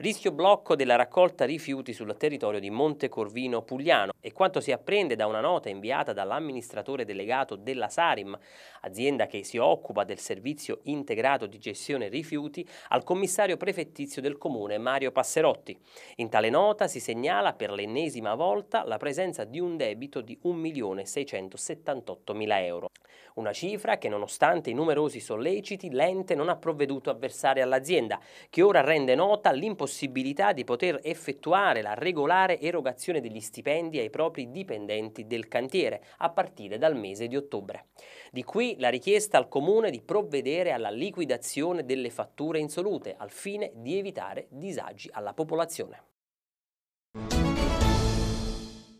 Rischio blocco della raccolta rifiuti sul territorio di Montecorvino Pugliano e quanto si apprende da una nota inviata dall'amministratore delegato della Sarim, azienda che si occupa del servizio integrato di gestione rifiuti, al commissario prefettizio del comune Mario Passerotti. In tale nota si segnala per l'ennesima volta la presenza di un debito di 1.678.000 euro. Una cifra che nonostante i numerosi solleciti l'ente non ha provveduto a versare all'azienda, che ora rende nota l'impossibilità possibilità di poter effettuare la regolare erogazione degli stipendi ai propri dipendenti del cantiere a partire dal mese di ottobre. Di qui la richiesta al Comune di provvedere alla liquidazione delle fatture insolute al fine di evitare disagi alla popolazione.